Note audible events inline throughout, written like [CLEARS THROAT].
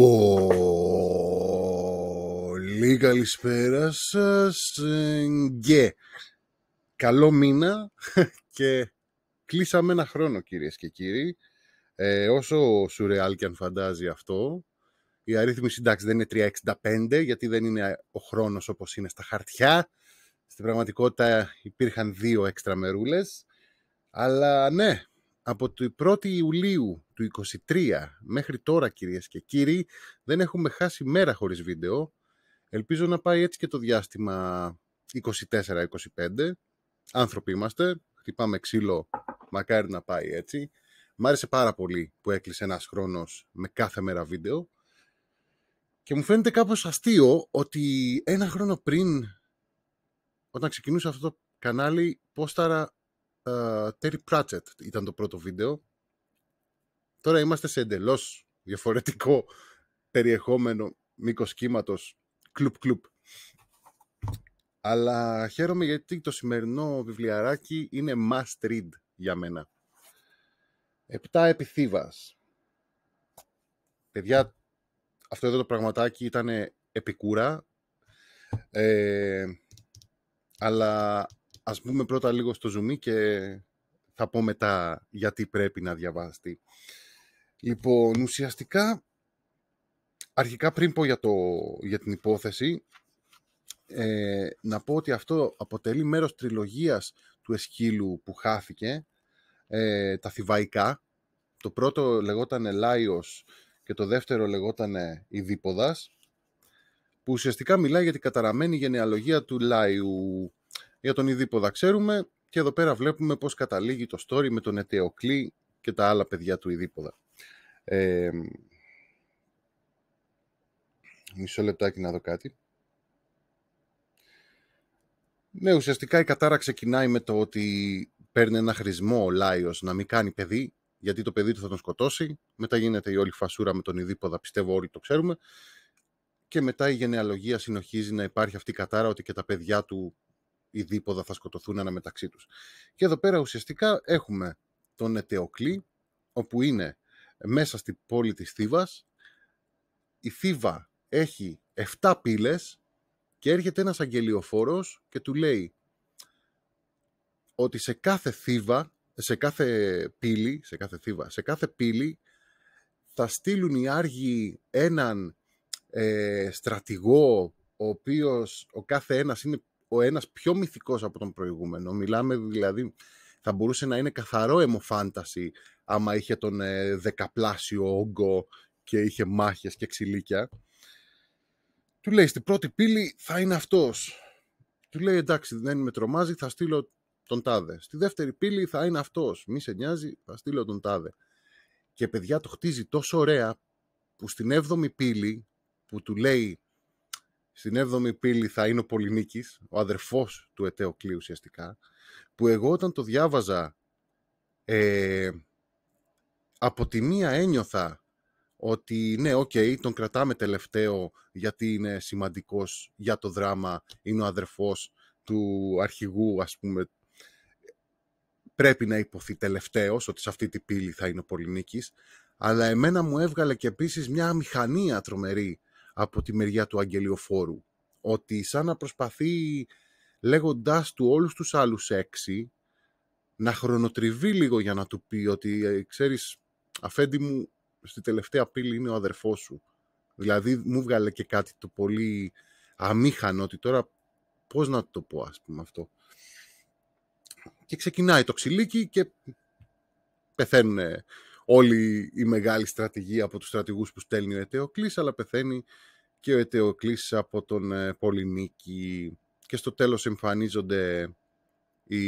Πολύ καλησπέρα σας και καλό μήνα [LAUGHS] και κλείσαμε ένα χρόνο κυρίες και κύριοι. Ε, όσο σουρεάλ και αν φαντάζει αυτό, η αρρύθμιση συντάξει, δεν είναι 365 γιατί δεν είναι ο χρόνος όπως είναι στα χαρτιά. Στην πραγματικότητα υπήρχαν δύο έξτρα μερούλες. Αλλά ναι, από το 1η Ιουλίου του 23 μέχρι τώρα κυρίες και κύριοι δεν έχουμε χάσει μέρα χωρίς βίντεο. Ελπίζω να πάει έτσι και το διάστημα 24-25. Άνθρωποι είμαστε, χτυπάμε ξύλο, μακάρι να πάει έτσι. Μ' άρεσε πάρα πολύ που έκλεισε ένας χρόνος με κάθε μέρα βίντεο. Και μου φαίνεται κάπως αστείο ότι ένα χρόνο πριν, όταν ξεκινούσα αυτό το κανάλι, πόσταρα Τέρι Terry ήταν το πρώτο βίντεο. Τώρα είμαστε σε εντελώς διαφορετικό περιεχόμενο μήκος κύματος. Κλουπ κλουπ. Αλλά χαίρομαι γιατί το σημερινό βιβλιαράκι είναι must read για μένα. Επτά επιθύβας. Παιδιά, αυτό εδώ το πραγματάκι ήταν επικούρα. Ε, αλλά ας πούμε πρώτα λίγο στο ζουμί και θα πω μετά γιατί πρέπει να διαβάσει. Λοιπόν, ουσιαστικά, αρχικά πριν πω για, το, για την υπόθεση, ε, να πω ότι αυτό αποτελεί μέρος τριλογίας του Εσκύλου που χάθηκε, ε, τα Θηβαϊκά. Το πρώτο λεγόταν Λάιος και το δεύτερο λεγόταν Ιδίποδας, που ουσιαστικά μιλάει για την καταραμένη γενεαλογία του Λάιου για τον Ιδίποδα ξέρουμε και εδώ πέρα βλέπουμε πώς καταλήγει το story με τον Ετεοκλή και τα άλλα παιδιά του Ιδίποδα. Ε, μισό λεπτάκι να δω κάτι. Ναι, ουσιαστικά η κατάρα ξεκινάει με το ότι παίρνει ένα χρησμό ο Λάιος να μην κάνει παιδί, γιατί το παιδί του θα τον σκοτώσει. Μετά γίνεται η όλη φασούρα με τον Ιδίποδα, πιστεύω όλοι το ξέρουμε. Και μετά η γενεαλογία συνοχίζει να υπάρχει αυτή η κατάρα ότι και τα παιδιά του οι δίποδα θα σκοτωθούν ένα μεταξύ τους. Και εδώ πέρα ουσιαστικά έχουμε τον Ετεοκλή, όπου είναι μέσα στην πόλη της Θήβας. Η Θήβα έχει 7 πύλες και έρχεται ένας αγγελιοφόρος και του λέει ότι σε κάθε Θήβα, σε κάθε πύλη, σε κάθε Θήβα, σε κάθε πύλη θα στείλουν οι Άργοι έναν ε, στρατηγό ο οποίος ο κάθε ένας είναι ο ένας πιο μυθικός από τον προηγούμενο. Μιλάμε δηλαδή, θα μπορούσε να είναι καθαρό αιμοφάνταση άμα είχε τον ε, δεκαπλάσιο όγκο και είχε μάχες και ξυλίκια. Του λέει στην πρώτη πύλη θα είναι αυτός. Του λέει εντάξει δεν με τρομάζει θα στείλω τον τάδε. Στη δεύτερη πύλη θα είναι αυτός. Μη σε νοιάζει θα στείλω τον τάδε. Και παιδιά το χτίζει τόσο ωραία που στην έβδομη πύλη που του λέει στην 7η πύλη θα είναι ο Πολυνίκης, ο αδερφός του Ετεοκλή ουσιαστικά, που εγώ όταν το διάβαζα ε, από τη μία ένιωθα ότι ναι, οκ, τον κρατάμε τελευταίο γιατί είναι σημαντικός για το δράμα, είναι ο αδερφός του αρχηγού, ας πούμε, πρέπει να υποθεί τελευταίος ότι σε αυτή την πύλη θα είναι ο Πολυνίκης, αλλά εμένα μου έβγαλε και επίσης μια μηχανία τρομερή από τη μεριά του αγγελιοφόρου. Ότι σαν να προσπαθεί λέγοντάς του όλους τους άλλους έξι να χρονοτριβεί λίγο για να του πει ότι ε, ξέρεις αφέντη μου στη τελευταία πύλη είναι ο αδερφός σου. Δηλαδή μου βγάλε και κάτι το πολύ αμήχανο ότι τώρα πώς να το πω ας πούμε αυτό. Και ξεκινάει το ξυλίκι και πεθαίνουν όλη η μεγάλη στρατηγία από τους στρατηγούς που στέλνει ο Ετεοκλής, αλλά πεθαίνει και ο Ετεοκλής από τον ε, Πολυνίκη και στο τέλος εμφανίζονται οι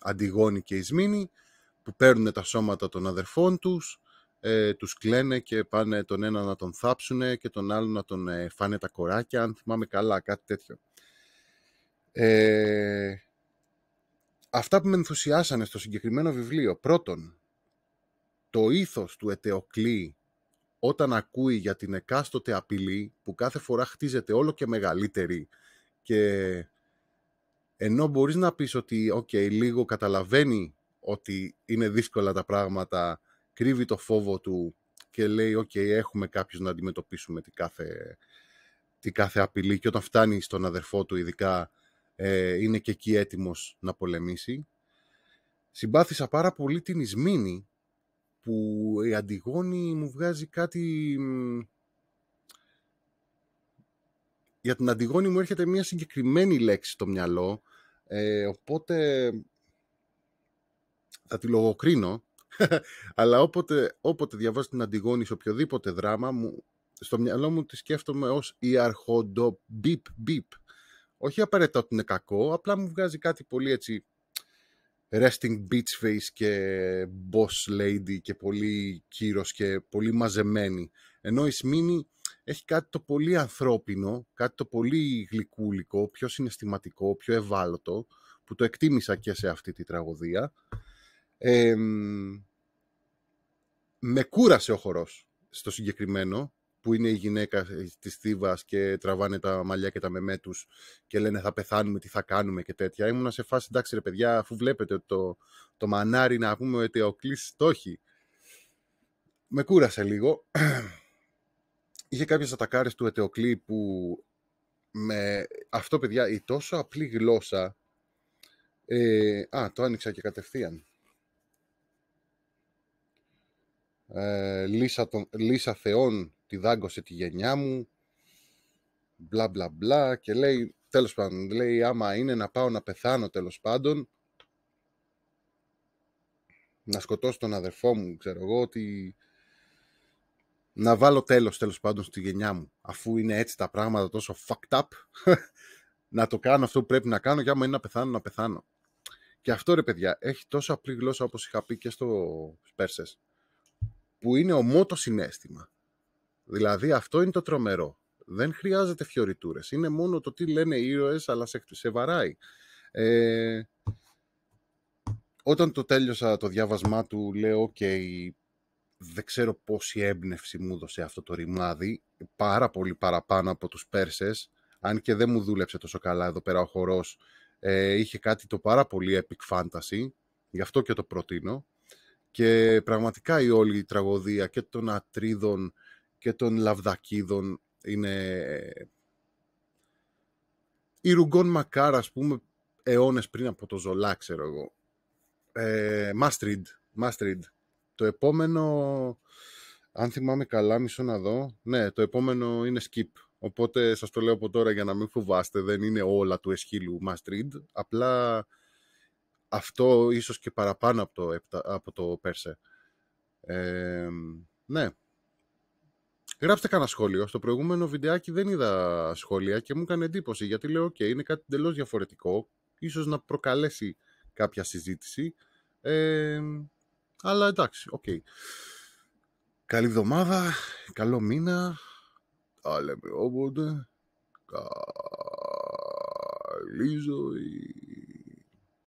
Αντιγόνοι και οι Σμήνοι που παίρνουν τα σώματα των αδερφών τους, ε, τους κλαίνε και πάνε τον ένα να τον θάψουν και τον άλλο να τον ε, φάνε τα κοράκια, αν θυμάμαι καλά, κάτι τέτοιο. Ε, αυτά που με ενθουσιάσανε στο συγκεκριμένο βιβλίο, πρώτον, το ήθος του Ετεοκλή όταν ακούει για την εκάστοτε απειλή που κάθε φορά χτίζεται όλο και μεγαλύτερη και ενώ μπορείς να πεις ότι okay, λίγο καταλαβαίνει ότι είναι δύσκολα τα πράγματα, κρύβει το φόβο του και λέει «ΟΚ, έχουμε κάποιους να αντιμετωπίσουμε την κάθε, τη κάθε απειλή» και όταν φτάνει στον αδερφό του ειδικά ε, είναι και εκεί έτοιμος να πολεμήσει. Συμπάθησα πάρα πολύ την Ισμήνη που η Αντιγόνη μου βγάζει κάτι... Για την Αντιγόνη μου έρχεται μια συγκεκριμένη λέξη στο μυαλό, ε, οπότε θα τη λογοκρίνω, [LAUGHS] αλλά όποτε, όποτε διαβάζω την Αντιγόνη σε οποιοδήποτε δράμα, μου, στο μυαλό μου τη σκέφτομαι ως η αρχοντο μπιπ μπιπ. Όχι απαραίτητα ότι είναι κακό, απλά μου βγάζει κάτι πολύ έτσι resting beach face και boss lady και πολύ κύρος και πολύ μαζεμένη. Ενώ η Σμίνη έχει κάτι το πολύ ανθρώπινο, κάτι το πολύ γλυκούλικο, πιο συναισθηματικό, πιο ευάλωτο, που το εκτίμησα και σε αυτή τη τραγωδία. με κούρασε ο χορός στο συγκεκριμένο που είναι η γυναίκα ε, της Θήβα και τραβάνε τα μαλλιά και τα μεμέ τους και λένε θα πεθάνουμε, τι θα κάνουμε και τέτοια. Ήμουνα σε φάση, εντάξει ρε παιδιά, αφού βλέπετε το, το μανάρι να πούμε ότι ο Κλής το Με κούρασε λίγο. [CLEARS THROAT] Είχε κάποιες ατακάρες του Ετεοκλή που με αυτό παιδιά η τόσο απλή γλώσσα ε, α το άνοιξα και κατευθείαν ε, λύσα, λύσα θεών τη δάγκωσε τη γενιά μου, μπλα μπλα μπλα και λέει, τέλος πάντων, λέει άμα είναι να πάω να πεθάνω τέλος πάντων, να σκοτώσω τον αδερφό μου, ξέρω εγώ, ότι να βάλω τέλος τέλος πάντων στη γενιά μου, αφού είναι έτσι τα πράγματα τόσο fucked up, [LAUGHS] να το κάνω αυτό που πρέπει να κάνω και άμα είναι να πεθάνω, να πεθάνω. Και αυτό ρε παιδιά, έχει τόσο απλή γλώσσα όπως είχα πει και στο Πέρσες που είναι ομότο συνέστημα. Δηλαδή αυτό είναι το τρομερό. Δεν χρειάζεται φιωριτούρες. Είναι μόνο το τι λένε οι ήρωες, αλλά σε, βαράει. Ε, όταν το τέλειωσα το διάβασμά του, λέω: Οκ, δεν ξέρω πόση έμπνευση μου έδωσε αυτό το ρημάδι. Πάρα πολύ παραπάνω από τους Πέρσες. Αν και δεν μου δούλεψε τόσο καλά εδώ πέρα ο χορός. Ε, είχε κάτι το πάρα πολύ epic fantasy. Γι' αυτό και το προτείνω. Και πραγματικά η όλη η τραγωδία και των ατρίδων και των Λαβδακίδων είναι ε, η Ρουγκόν Μακάρα ας πούμε αιώνες πριν από το Ζολά ξέρω εγώ ε, το επόμενο αν θυμάμαι καλά μισό να δω ναι το επόμενο είναι skip οπότε σας το λέω από τώρα για να μην φοβάστε δεν είναι όλα του εσχύλου Μάστριντ απλά αυτό ίσως και παραπάνω από το, από το Πέρσε ε, ναι, Γράψτε κανένα σχόλιο. Στο προηγούμενο βιντεάκι δεν είδα σχόλια και μου έκανε εντύπωση γιατί λέω: OK, είναι κάτι εντελώς διαφορετικό. Ίσως να προκαλέσει κάποια συζήτηση. Ε, αλλά εντάξει, οκ. Okay. Καλή εβδομάδα, καλό μήνα. Τα λέμε όποτε. Καλή ζωή.